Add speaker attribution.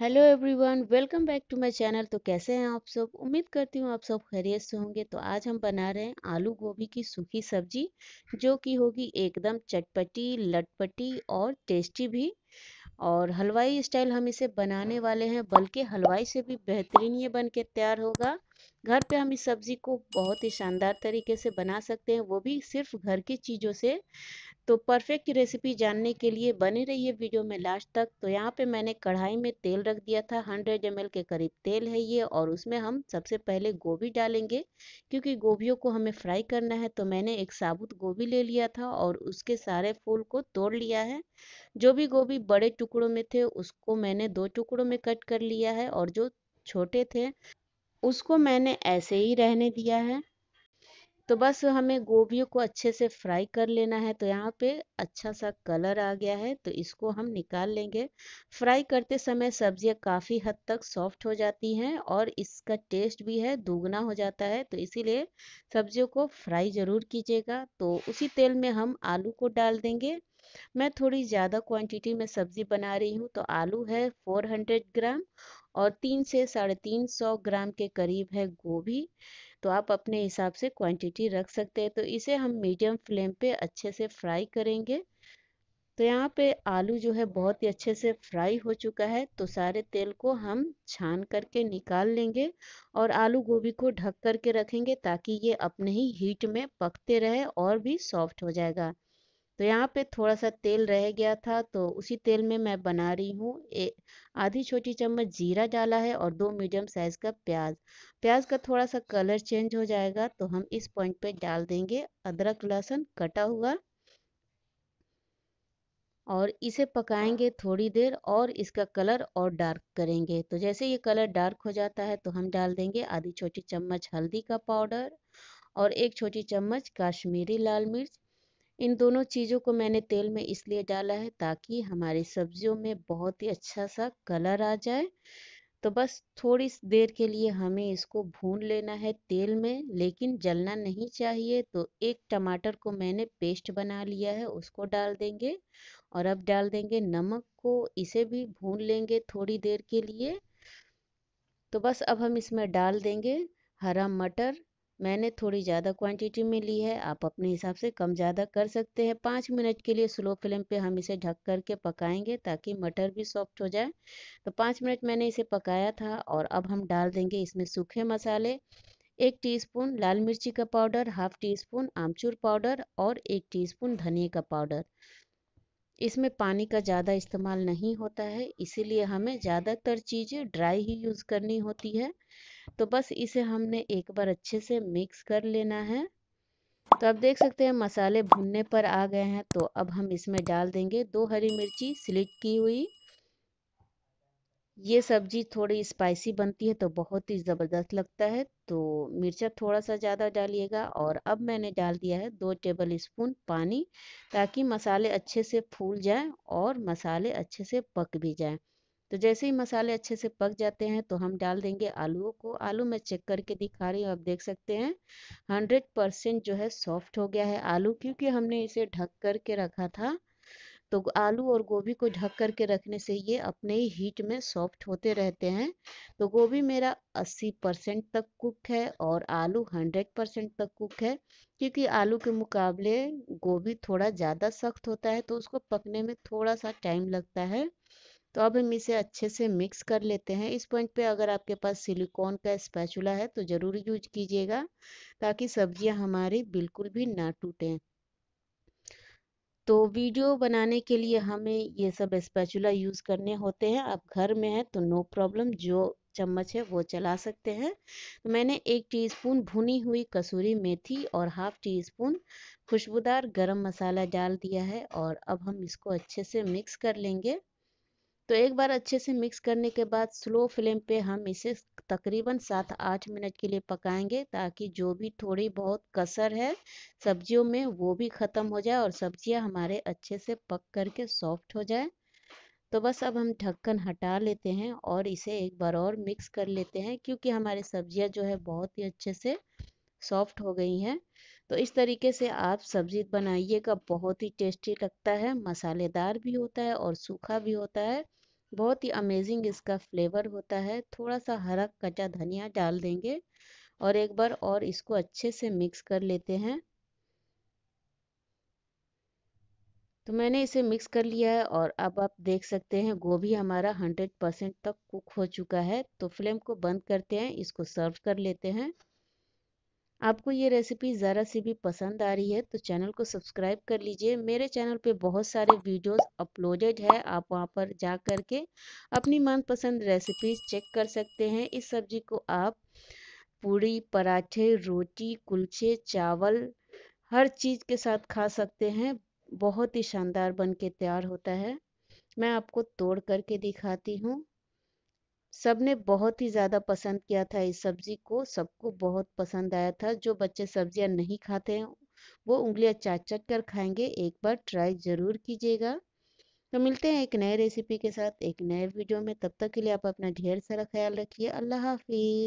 Speaker 1: hello everyone welcome back to my channel तो कैसे हैं आप सब उम्मीद करती हूँ आप सब खैरियत से होंगे तो आज हम बना रहे हैं आलू गोभी की सूखी सब्जी जो कि होगी एकदम चटपटी लटपटी और टेस्टी भी और हलवाई स्टाइल हम इसे बनाने वाले हैं बल्कि हलवाई से भी बेहतरीन ये बन के तैयार होगा घर पे हम इस सब्ज़ी को बहुत ही शानदार तरीके से बना सकते हैं वो भी सिर्फ घर की चीज़ों से तो परफेक्ट रेसिपी जानने के लिए बने रहिए वीडियो में लास्ट तक तो यहाँ पे मैंने कढ़ाई में तेल रख दिया था 100 एम के करीब तेल है ये और उसमें हम सबसे पहले गोभी डालेंगे क्योंकि गोभियों को हमें फ्राई करना है तो मैंने एक साबुत गोभी ले लिया था और उसके सारे फूल को तोड़ लिया है जो भी गोभी बड़े टुकड़ों में थे उसको मैंने दो टुकड़ों में कट कर लिया है और जो छोटे थे उसको मैंने ऐसे ही रहने दिया है तो बस हमें गोभी को अच्छे से फ्राई कर लेना है तो यहाँ पे अच्छा सा कलर आ गया है तो इसको हम निकाल लेंगे फ्राई करते समय सब्जियाँ काफ़ी हद तक सॉफ्ट हो जाती हैं और इसका टेस्ट भी है दुगना हो जाता है तो इसीलिए सब्जियों को फ्राई ज़रूर कीजिएगा तो उसी तेल में हम आलू को डाल देंगे मैं थोड़ी ज़्यादा क्वांटिटी में सब्ज़ी बना रही हूँ तो आलू है 400 ग्राम और तीन से साढ़े तीन सौ ग्राम के करीब है गोभी तो आप अपने हिसाब से क्वांटिटी रख सकते हैं तो इसे हम मीडियम फ्लेम पे अच्छे से फ्राई करेंगे तो यहाँ पे आलू जो है बहुत ही अच्छे से फ्राई हो चुका है तो सारे तेल को हम छान करके निकाल लेंगे और आलू गोभी को ढक करके रखेंगे ताकि ये अपने ही हीट में पकते रहे और भी सॉफ्ट हो जाएगा तो यहाँ पे थोड़ा सा तेल रह गया था तो उसी तेल में मैं बना रही हूँ आधी छोटी चम्मच जीरा डाला है और दो मीडियम साइज का प्याज प्याज का थोड़ा सा कलर चेंज हो जाएगा तो हम इस पॉइंट पे डाल देंगे अदरक लहसुन कटा हुआ और इसे पकाएंगे थोड़ी देर और इसका कलर और डार्क करेंगे तो जैसे ये कलर डार्क हो जाता है तो हम डाल देंगे आधी छोटी चम्मच हल्दी का पाउडर और एक छोटी चम्मच काश्मीरी लाल मिर्च इन दोनों चीज़ों को मैंने तेल में इसलिए डाला है ताकि हमारी सब्जियों में बहुत ही अच्छा सा कलर आ जाए तो बस थोड़ी देर के लिए हमें इसको भून लेना है तेल में लेकिन जलना नहीं चाहिए तो एक टमाटर को मैंने पेस्ट बना लिया है उसको डाल देंगे और अब डाल देंगे नमक को इसे भी भून लेंगे थोड़ी देर के लिए तो बस अब हम इसमें डाल देंगे हरा मटर मैंने थोड़ी ज़्यादा क्वांटिटी में ली है आप अपने हिसाब से कम ज़्यादा कर सकते हैं पाँच मिनट के लिए स्लो फ्लेम पे हम इसे ढक करके पकाएंगे ताकि मटर भी सॉफ्ट हो जाए तो पाँच मिनट मैंने इसे पकाया था और अब हम डाल देंगे इसमें सूखे मसाले एक टीस्पून लाल मिर्ची का पाउडर हाफ टी स्पून आमचूर पाउडर और एक स्पून धनिया का पाउडर इसमें पानी का ज़्यादा इस्तेमाल नहीं होता है इसीलिए हमें ज़्यादातर चीज़ें ड्राई ही यूज़ करनी होती है तो बस इसे हमने एक बार अच्छे से मिक्स कर लेना है तो आप देख सकते हैं मसाले भुनने पर आ गए हैं तो अब हम इसमें डाल देंगे दो हरी मिर्ची स्लिट की हुई ये सब्जी थोड़ी स्पाइसी बनती है तो बहुत ही ज़बरदस्त लगता है तो मिर्चा थोड़ा सा ज़्यादा डालिएगा और अब मैंने डाल दिया है दो टेबल स्पून पानी ताकि मसाले अच्छे से फूल जाएं और मसाले अच्छे से पक भी जाएं तो जैसे ही मसाले अच्छे से पक जाते हैं तो हम डाल देंगे आलूओं को आलू मैं चेक करके दिखा रही हूँ आप देख सकते हैं हंड्रेड परसेंट जो है सॉफ्ट हो गया है आलू क्योंकि हमने इसे ढक करके रखा था तो आलू और गोभी को ढक करके रखने से ये अपने ही हीट में सॉफ्ट होते रहते हैं तो गोभी मेरा 80 परसेंट तक कुक है और आलू 100 परसेंट तक कुक है क्योंकि आलू के मुकाबले गोभी थोड़ा ज़्यादा सख्त होता है तो उसको पकने में थोड़ा सा टाइम लगता है तो अब हम इसे अच्छे से मिक्स कर लेते हैं इस पॉइंट पे अगर आपके पास सिलिकॉन का स्पैचुला है तो ज़रूर यूज कीजिएगा ताकि सब्जियां हमारी बिल्कुल भी ना टूटें तो वीडियो बनाने के लिए हमें ये सब स्पैचुला यूज़ करने होते हैं आप घर में हैं तो नो प्रॉब्लम जो चम्मच है वो चला सकते हैं तो मैंने एक टीस्पून भुनी हुई कसूरी मेथी और हाफ टी स्पून खुशबूदार गर्म मसाला डाल दिया है और अब हम इसको अच्छे से मिक्स कर लेंगे तो एक बार अच्छे से मिक्स करने के बाद स्लो फ्लेम पे हम इसे तकरीबन सात आठ मिनट के लिए पकाएंगे ताकि जो भी थोड़ी बहुत कसर है सब्जियों में वो भी ख़त्म हो जाए और सब्जियां हमारे अच्छे से पक करके सॉफ्ट हो जाए तो बस अब हम ढक्कन हटा लेते हैं और इसे एक बार और मिक्स कर लेते हैं क्योंकि हमारी सब्जियाँ जो है बहुत ही अच्छे से सॉफ्ट हो गई हैं तो इस तरीके से आप सब्जी बनाइएगा बहुत ही टेस्टी लगता है मसालेदार भी होता है और सूखा भी होता है बहुत ही अमेजिंग इसका फ्लेवर होता है थोड़ा सा हरा कच्चा धनिया डाल देंगे और एक बार और इसको अच्छे से मिक्स कर लेते हैं तो मैंने इसे मिक्स कर लिया है और अब आप देख सकते हैं गोभी हमारा 100 परसेंट तक कुक हो चुका है तो फ्लेम को बंद करते हैं इसको सर्व कर लेते हैं आपको ये रेसिपी ज़रा सी भी पसंद आ रही है तो चैनल को सब्सक्राइब कर लीजिए मेरे चैनल पे बहुत सारे वीडियोस अपलोडेड है आप वहाँ पर जा कर के अपनी मनपसंद रेसिपीज चेक कर सकते हैं इस सब्जी को आप पूड़ी पराठे रोटी कुलचे चावल हर चीज़ के साथ खा सकते हैं बहुत ही शानदार बन के तैयार होता है मैं आपको तोड़ करके दिखाती हूँ सबने बहुत ही ज़्यादा पसंद किया था इस सब्ज़ी को सबको बहुत पसंद आया था जो बच्चे सब्जियां नहीं खाते हैं वो उंगलियां चाट चाट कर खाएंगे एक बार ट्राई ज़रूर कीजिएगा तो मिलते हैं एक नए रेसिपी के साथ एक नए वीडियो में तब तक के लिए आप अपना ढेर सारा ख्याल रखिए अल्लाह हाफिज़